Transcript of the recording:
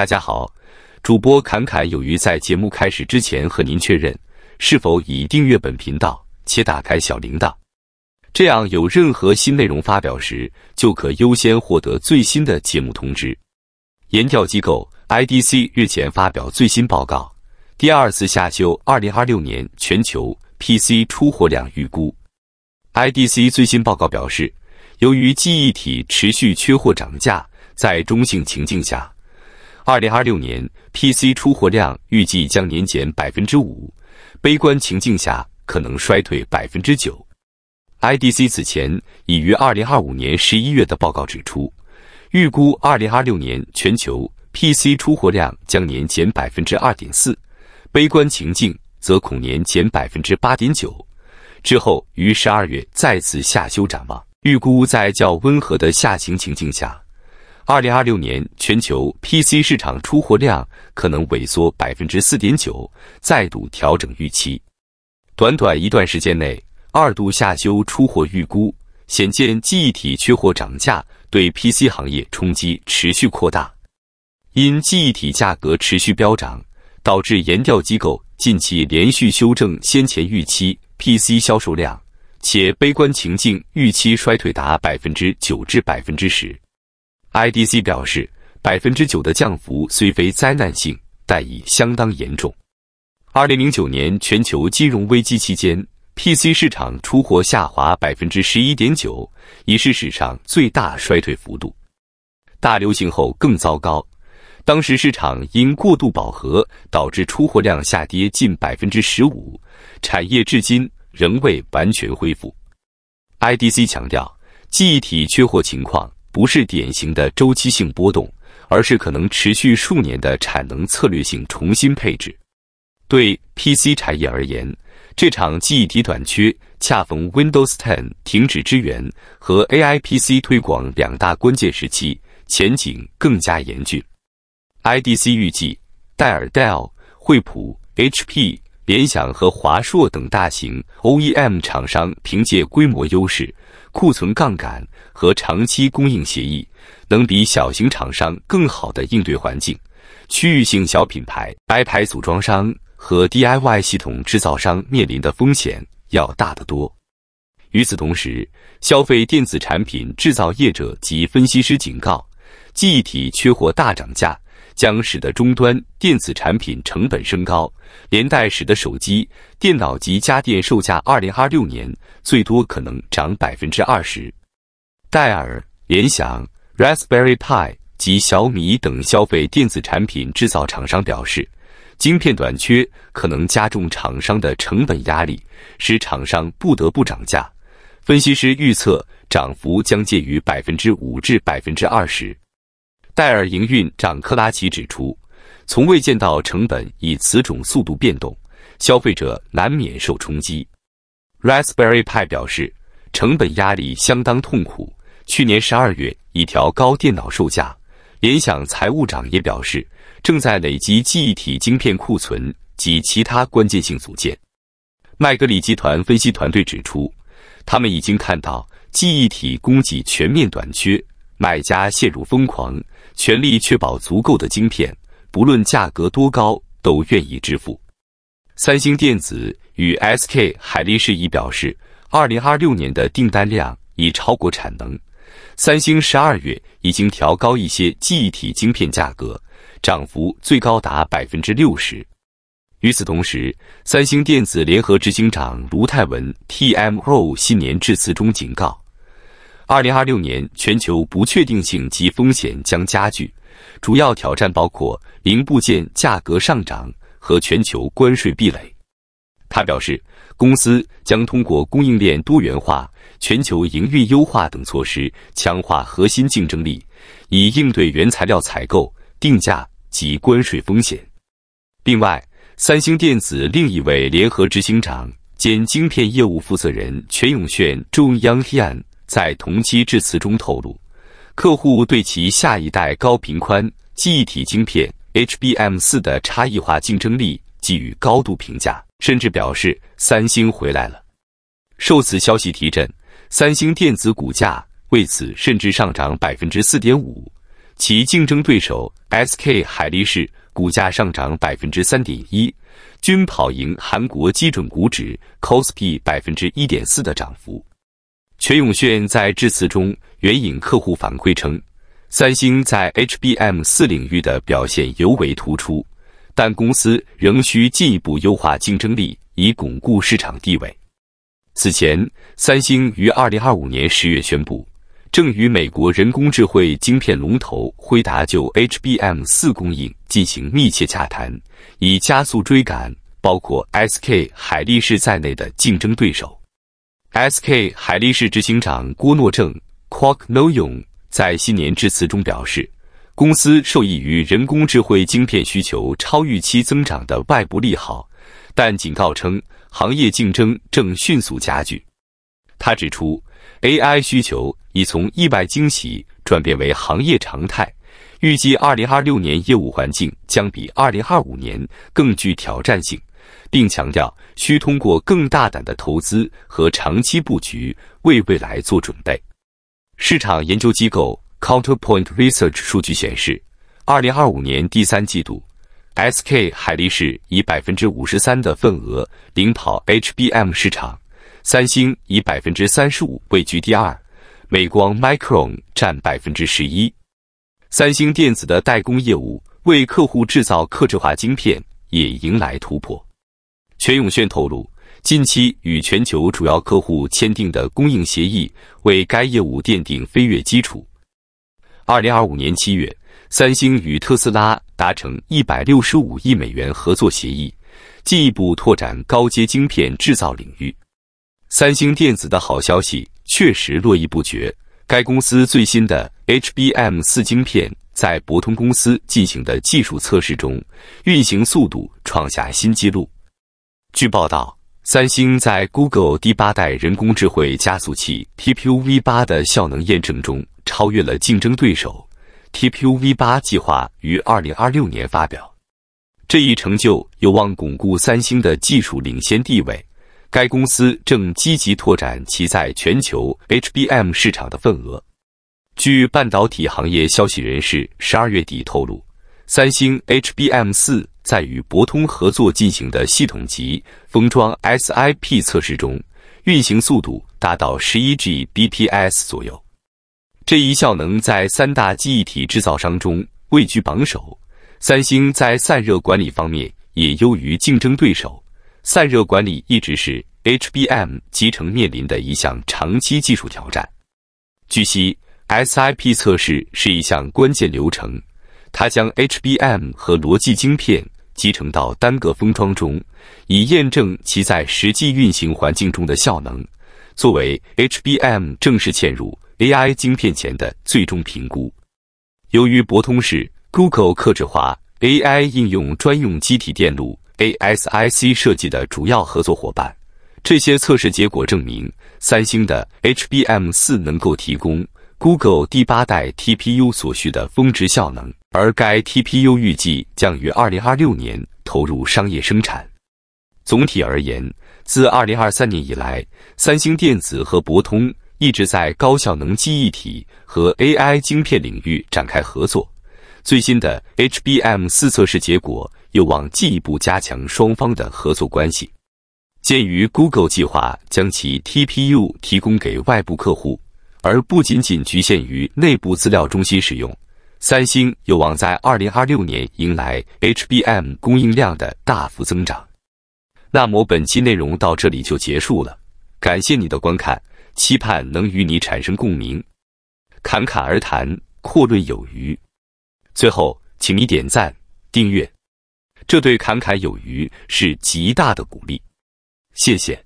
大家好，主播侃侃有余在节目开始之前和您确认，是否已订阅本频道且打开小铃铛？这样有任何新内容发表时，就可优先获得最新的节目通知。研调机构 IDC 日前发表最新报告，第二次下修二零二六年全球 PC 出货量预估。IDC 最新报告表示，由于记忆体持续缺货涨价，在中性情境下。二零二六年 PC 出货量预计将年减百分之五，悲观情境下可能衰退百分之九。IDC 此前已于二零二五年十一月的报告指出，预估二零二六年全球 PC 出货量将年减百分之二点四，悲观情境则恐年减百分之八点九。之后于十二月再次下修展望，预估在较温和的下行情境下。二零二六年全球 PC 市场出货量可能萎缩百分之四点九，再度调整预期。短短一段时间内，二度下修出货预估，显见记忆体缺货涨价对 PC 行业冲击持续扩大。因记忆体价格持续飙涨，导致研调机构近期连续修正先前预期 PC 销售量，且悲观情境预期衰退达百分之九至百分之十。IDC 表示，百分之九的降幅虽非灾难性，但已相当严重。二零零九年全球金融危机期间，PC 市场出货下滑百分之十一点九，已是史上最大衰退幅度。大流行后更糟糕，当时市场因过度饱和导致出货量下跌近百分之十五，产业至今仍未完全恢复。IDC 强调，记忆体缺货情况。不是典型的周期性波动，而是可能持续数年的产能策略性重新配置。对 PC 产业而言，这场记忆体短缺恰逢 Windows 10停止支援和 AI PC 推广两大关键时期，前景更加严峻。IDC 预计，戴尔 （Dell）、惠普 （HP）。联想和华硕等大型 OEM 厂商凭借规模优势、库存杠杆和长期供应协议，能比小型厂商更好的应对环境。区域性小品牌、iPad 组装商和 DIY 系统制造商面临的风险要大得多。与此同时，消费电子产品制造业者及分析师警告：记忆体缺货大涨价。将使得终端电子产品成本升高，连带使得手机、电脑及家电售价，二零二六年最多可能涨百分之二十。戴尔、联想、Raspberry Pi 及小米等消费电子产品制造厂商表示，晶片短缺可能加重厂商的成本压力，使厂商不得不涨价。分析师预测，涨幅将介于百分之五至百分之二十。戴尔营运长克拉奇指出，从未见到成本以此种速度变动，消费者难免受冲击。Raspberry Pi 表示，成本压力相当痛苦。去年十二月，一条高电脑售价，联想财务长也表示，正在累积记忆体晶片库存及其他关键性组件。麦格理集团分析团队指出，他们已经看到记忆体供给全面短缺，买家陷入疯狂。全力确保足够的晶片，不论价格多高，都愿意支付。三星电子与 SK 海力士已表示，二零二六年的订单量已超过产能。三星十二月已经调高一些记忆体晶片价格，涨幅最高达百分之六十。与此同时，三星电子联合执行长卢泰文 （T.M.O） 新年致辞中警告。二零二六年，全球不确定性及风险将加剧，主要挑战包括零部件价格上涨和全球关税壁垒。他表示，公司将通过供应链多元化、全球营运优化等措施，强化核心竞争力，以应对原材料采购、定价及关税风险。另外，三星电子另一位联合执行长兼晶片业务负责人全永炫 （Chun y a n g h i a n 在同期致辞中透露，客户对其下一代高频宽记忆体晶片 HBM4 的差异化竞争力给予高度评价，甚至表示“三星回来了”。受此消息提振，三星电子股价为此甚至上涨百分之四点五，其竞争对手 SK 海力士股价上涨百分之三点一，均跑赢韩国基准股指 c o s p i 百分之一点四的涨幅。全永炫在致辞中援引客户反馈称，三星在 HBM 四领域的表现尤为突出，但公司仍需进一步优化竞争力，以巩固市场地位。此前，三星于2025年十月宣布，正与美国人工智慧晶片龙头辉达就 HBM 四供应进行密切洽谈，以加速追赶包括 SK 海力士在内的竞争对手。SK 海力士执行长郭诺正 q u a r k No Young） 在新年致辞中表示，公司受益于人工智慧晶片需求超预期增长的外部利好，但警告称，行业竞争正迅速加剧。他指出，AI 需求已从意外惊喜转变为行业常态，预计二零二六年业务环境将比二零二五年更具挑战性。并强调需通过更大胆的投资和长期布局为未来做准备。市场研究机构 Counterpoint Research 数据显示，二零二五年第三季度，SK 海力士以百分之五十三的份额领跑 HBM 市场，三星以百分之三十五位居第二，美光 Micron 占百分之十一。三星电子的代工业务为客户制造克制化晶片也迎来突破。全永炫透露，近期与全球主要客户签订的供应协议，为该业务奠定飞跃基础。二零二五年七月，三星与特斯拉达成一百六十五亿美元合作协议，进一步拓展高阶晶片制造领域。三星电子的好消息确实络绎不绝。该公司最新的 HBM 四晶片在博通公司进行的技术测试中，运行速度创下新纪录。据报道，三星在 Google 第八代人工智慧加速器 TPUv8 的效能验证中超越了竞争对手。TPUv8 计划于2026年发表，这一成就有望巩固三星的技术领先地位。该公司正积极拓展其在全球 HBM 市场的份额。据半导体行业消息人士十二月底透露，三星 HBM4。在与博通合作进行的系统级封装 SIP 测试中，运行速度达到11 Gbps 左右。这一效能在三大记忆体制造商中位居榜首。三星在散热管理方面也优于竞争对手。散热管理一直是 HBM 集成面临的一项长期技术挑战。据悉，SIP 测试是一项关键流程，它将 HBM 和逻辑晶片。集成到单个封装中，以验证其在实际运行环境中的效能，作为 HBM 正式嵌入 AI 芯片前的最终评估。由于博通是 Google 克制化 AI 应用专用机体电路 ASIC 设计的主要合作伙伴，这些测试结果证明三星的 HBM4 能够提供。Google 第八代 TPU 所需的峰值效能，而该 TPU 预计将于二零二六年投入商业生产。总体而言，自二零二三年以来，三星电子和博通一直在高效能记忆体和 AI 晶片领域展开合作。最新的 HBM 四测试结果有望进一步加强双方的合作关系。鉴于 Google 计划将其 TPU 提供给外部客户。而不仅仅局限于内部资料中心使用，三星有望在二零二六年迎来 HBM 供应量的大幅增长。那么本期内容到这里就结束了，感谢你的观看，期盼能与你产生共鸣。侃侃而谈，阔论有余。最后，请你点赞、订阅，这对侃侃有余是极大的鼓励。谢谢。